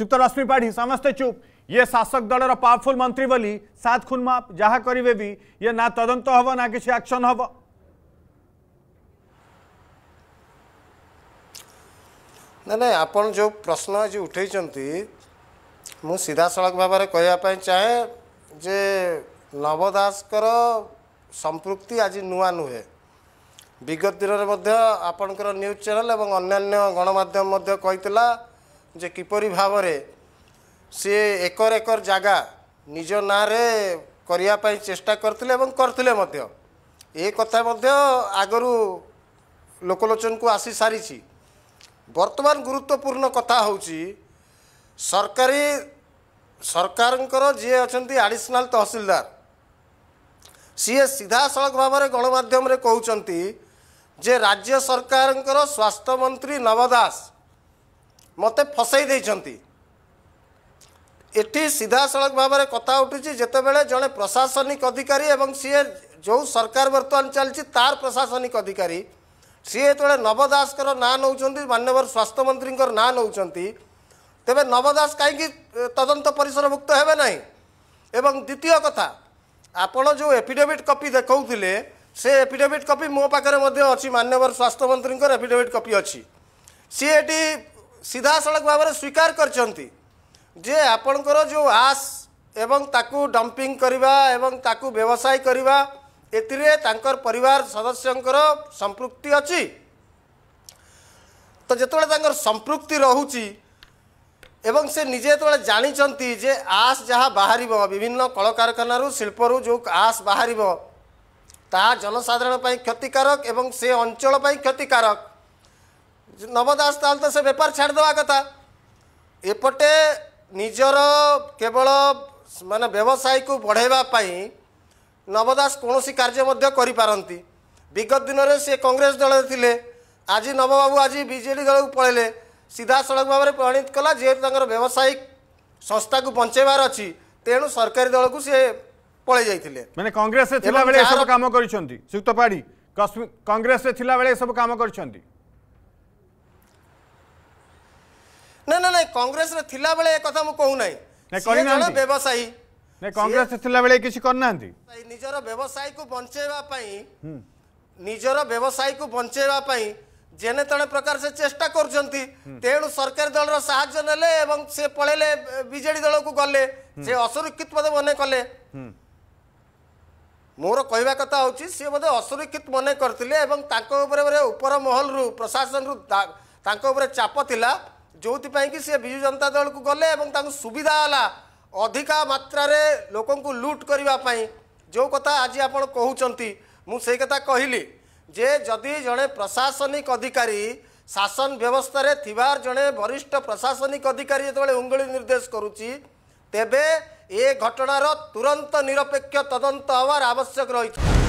संयुक्त रश्मि पाढ़ी समस्ते चुप ये शासक दलर पावरफुल मंत्री बोली सात खून माप जहाँ करेंगे भी ये ना तदंत हम ना किसी एक्शन हम ନା ନାଇଁ ଆପଣ ଯେଉଁ ପ୍ରଶ୍ନ ଆଜି ଉଠାଇଛନ୍ତି ମୁଁ ସିଧାସଳଖ ଭାବରେ କହିବା ପାଇଁ ଚାହେଁ ଯେ ନବ ଦାସଙ୍କର ସମ୍ପୃକ୍ତି ଆଜି ନୂଆ ନୁହେଁ ବିଗତ ଦିନରେ ମଧ୍ୟ ଆପଣଙ୍କର ନ୍ୟୁଜ୍ ଚ୍ୟାନେଲ୍ ଏବଂ ଅନ୍ୟାନ୍ୟ ଗଣମାଧ୍ୟମ ମଧ୍ୟ କହିଥିଲା যে কিপর ভাবরে সে একর একর জায়গা নিজ নাঁরে করা চেষ্টা করলে এবং করলে এ কথা মধ্যে আগর কু আসি সারিছি বর্তমান গুরুত্বপূর্ণ কথা হচ্ছে সরকারি সরকারঙ্কর যিয়ে অনেক আডিশনাল তহসিলদার ସିଏ ସିଧାସଳଖ ଭାବରେ ଗଣମାଧ୍ୟମରେ କହୁଛନ୍ତି ଯେ ରାଜ୍ୟ ସରକାରଙ୍କର ସ୍ୱାସ୍ଥ୍ୟମନ୍ତ୍ରୀ ନବ ଦାସ ମୋତେ ଫସାଇ ଦେଇଛନ୍ତି ଏଠି ସିଧାସଳଖ ଭାବରେ କଥା ଉଠୁଛି ଯେତେବେଳେ ଜଣେ ପ୍ରଶାସନିକ ଅଧିକାରୀ ଏବଂ ସିଏ ଯେଉଁ ସରକାର ବର୍ତ୍ତମାନ ଚାଲିଛି ତାର ପ୍ରଶାସନିକ ଅଧିକାରୀ ସିଏ ଯେତେବେଳେ ନବ ଦାସଙ୍କର ନାଁ ନେଉଛନ୍ତି ମାନ୍ୟବର ସ୍ୱାସ୍ଥ୍ୟମନ୍ତ୍ରୀଙ୍କର ନାଁ ନେଉଛନ୍ତି ତେବେ ନବ ଦାସ କାହିଁକି ତଦନ୍ତ ପରିସରଭୁକ୍ତ ହେବେ ନାହିଁ ଏବଂ ଦ୍ୱିତୀୟ କଥା ଆପଣ ଯେଉଁ ଏଫିଡେଭିଟ୍ କପି ଦେଖାଉଥିଲେ ସେ ଏଫିଡେଭିଟ୍ କପି ମୋ ପାଖରେ ମଧ୍ୟ ଅଛି ମାନ୍ୟବର ସ୍ୱାସ୍ଥ୍ୟମନ୍ତ୍ରୀଙ୍କର ଏଫିଡେଭିଟ୍ କପି ଅଛି ସିଏ ଏଠି ସିଧାସଳଖ ଭାବରେ ସ୍ୱୀକାର କରିଛନ୍ତି ଯେ ଆପଣଙ୍କର ଯେଉଁ ଆସ୍ ଏବଂ ତାକୁ ଡମ୍ପିଂ କରିବା ଏବଂ ତାକୁ ବ୍ୟବସାୟ କରିବା ଏଥିରେ ତାଙ୍କର ପରିବାର ସଦସ୍ୟଙ୍କର ସମ୍ପୃକ୍ତି ଅଛି ତ ଯେତେବେଳେ ତାଙ୍କର ସମ୍ପୃକ୍ତି ରହୁଛି ଏବଂ ସେ ନିଜେ ଯେତେବେଳେ ଜାଣିଛନ୍ତି ଯେ ଆସ୍ ଯାହା ବାହାରିବ ବିଭିନ୍ନ କଳକାରଖାନାରୁ ଶିଳ୍ପରୁ ଯେଉଁ ଆସ୍ ବାହାରିବ ତାହା ଜନସାଧାରଣ ପାଇଁ କ୍ଷତିକାରକ ଏବଂ ସେ ଅଞ୍ଚଳ ପାଇଁ କ୍ଷତିକାରକ ନବ ଦାସ ତାହେଲେ ତ ସେ ବେପାର ଛାଡ଼ିଦେବା କଥା ଏପଟେ ନିଜର କେବଳ ମାନେ ବ୍ୟବସାୟକୁ ବଢ଼େଇବା ପାଇଁ ନବ ଦାସ କୌଣସି କାର୍ଯ୍ୟ ମଧ୍ୟ କରିପାରନ୍ତି ବିଗତ ଦିନରେ ସିଏ କଂଗ୍ରେସ ଦଳରେ ଥିଲେ ଆଜି ନବବାବୁ ଆଜି ବିଜେଡ଼ି ଦଳକୁ ପଳେଇଲେ ସିଧାସଳଖ ଭାବରେ ପରିଣତ କଲା ଯେହେତୁ ତାଙ୍କର ବ୍ୟବସାୟିକ ସଂସ୍ଥାକୁ ବଞ୍ଚେଇବାର ଅଛି ତେଣୁ ସରକାରୀ ଦଳକୁ ସିଏ ପଳେଇ ଯାଇଥିଲେ ମାନେ କଂଗ୍ରେସରେ ଥିଲାବେଳେ ଏସବୁ କାମ କରିଛନ୍ତି ସୁକ୍ତ ପାଢ଼ୀ କଂଗ୍ରେସରେ ଥିଲାବେଳେ ଏସବୁ କାମ କରିଛନ୍ତି ନାଇଁ ନାଇଁ ନାଇଁ କଂଗ୍ରେସରେ ଥିଲାବେଳେ ଏ କଥା ମୁଁ କହୁନାହିଁ ଜଣେ ବ୍ୟବସାୟୀ ନାଇଁ କଂଗ୍ରେସରେ ଥିଲାବେଳେ କିଛି କରିନାହାନ୍ତି ନିଜର ବ୍ୟବସାୟୀକୁ ବଞ୍ଚେଇବା ପାଇଁ ନିଜର ବ୍ୟବସାୟୀକୁ ବଞ୍ଚେଇବା ପାଇଁ ଯେନେ ତେଣେ ପ୍ରକାର ସେ ଚେଷ୍ଟା କରୁଛନ୍ତି ତେଣୁ ସରକାରୀ ଦଳର ସାହାଯ୍ୟ ନେଲେ ଏବଂ ସେ ପଳେଇଲେ ବିଜେଡି ଦଳକୁ ଗଲେ ସେ ଅସୁରକ୍ଷିତ ବୋଧେ ମନେ କଲେ ମୋର କହିବା କଥା ହେଉଛି ସିଏ ବୋଧେ ଅସୁରକ୍ଷିତ ମନେ କରିଥିଲେ ଏବଂ ତାଙ୍କ ଉପରେ ଉପର ମହଲରୁ ପ୍ରଶାସନରୁ ତାଙ୍କ ଉପରେ ଚାପ ଥିଲା ଯେଉଁଥିପାଇଁକି ସେ ବିଜୁ ଜନତା ଦଳକୁ ଗଲେ ଏବଂ ତାଙ୍କୁ ସୁବିଧା ହେଲା ଅଧିକା ମାତ୍ରାରେ ଲୋକଙ୍କୁ ଲୁଟ୍ କରିବା ପାଇଁ ଯେଉଁ କଥା ଆଜି ଆପଣ କହୁଛନ୍ତି ମୁଁ ସେଇ କଥା କହିଲି ଯେ ଯଦି ଜଣେ ପ୍ରଶାସନିକ ଅଧିକାରୀ ଶାସନ ବ୍ୟବସ୍ଥାରେ ଥିବାର ଜଣେ ବରିଷ୍ଠ ପ୍ରଶାସନିକ ଅଧିକାରୀ ଯେତେବେଳେ ଉଙ୍ଗୁଳି ନିର୍ଦ୍ଦେଶ କରୁଛି ତେବେ ଏ ଘଟଣାର ତୁରନ୍ତ ନିରପେକ୍ଷ ତଦନ୍ତ ହେବାର ଆବଶ୍ୟକ ରହିଛି